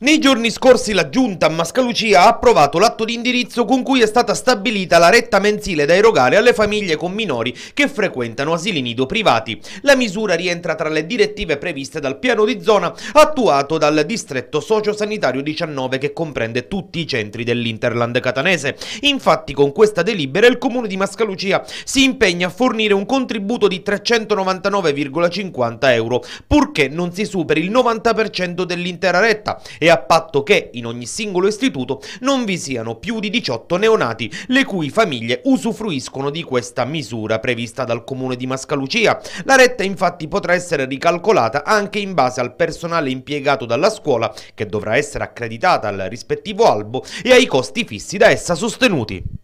Nei giorni scorsi la Giunta a Mascalucia ha approvato l'atto di indirizzo con cui è stata stabilita la retta mensile da erogare alle famiglie con minori che frequentano asili nido privati. La misura rientra tra le direttive previste dal piano di zona attuato dal distretto sociosanitario 19 che comprende tutti i centri dell'Interland catanese. Infatti con questa delibera il comune di Mascalucia si impegna a fornire un contributo di 399,50 euro purché non si superi il 90% dell'intera retta e a patto che in ogni singolo istituto non vi siano più di 18 neonati, le cui famiglie usufruiscono di questa misura prevista dal comune di Mascalucia. La retta infatti potrà essere ricalcolata anche in base al personale impiegato dalla scuola, che dovrà essere accreditata al rispettivo albo, e ai costi fissi da essa sostenuti.